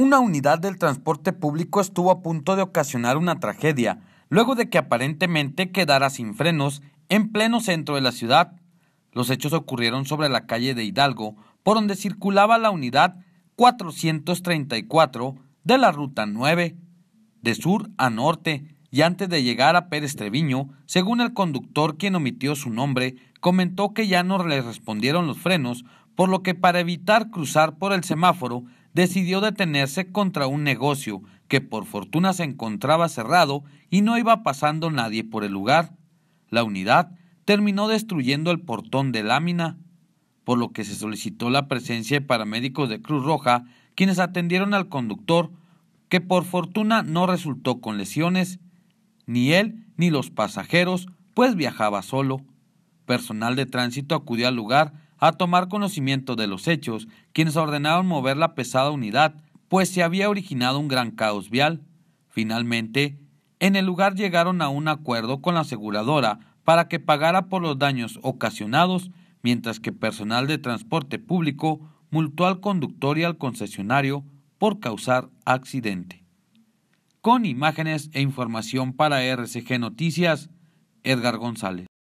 una unidad del transporte público estuvo a punto de ocasionar una tragedia, luego de que aparentemente quedara sin frenos en pleno centro de la ciudad. Los hechos ocurrieron sobre la calle de Hidalgo, por donde circulaba la unidad 434 de la Ruta 9, de sur a norte, y antes de llegar a Pérez Treviño, según el conductor quien omitió su nombre, comentó que ya no le respondieron los frenos, por lo que para evitar cruzar por el semáforo decidió detenerse contra un negocio que por fortuna se encontraba cerrado y no iba pasando nadie por el lugar. La unidad terminó destruyendo el portón de lámina, por lo que se solicitó la presencia de paramédicos de Cruz Roja, quienes atendieron al conductor, que por fortuna no resultó con lesiones, ni él ni los pasajeros, pues viajaba solo. Personal de tránsito acudió al lugar a tomar conocimiento de los hechos, quienes ordenaron mover la pesada unidad, pues se había originado un gran caos vial. Finalmente, en el lugar llegaron a un acuerdo con la aseguradora para que pagara por los daños ocasionados, mientras que personal de transporte público multó al conductor y al concesionario por causar accidente. Con imágenes e información para RCG Noticias, Edgar González.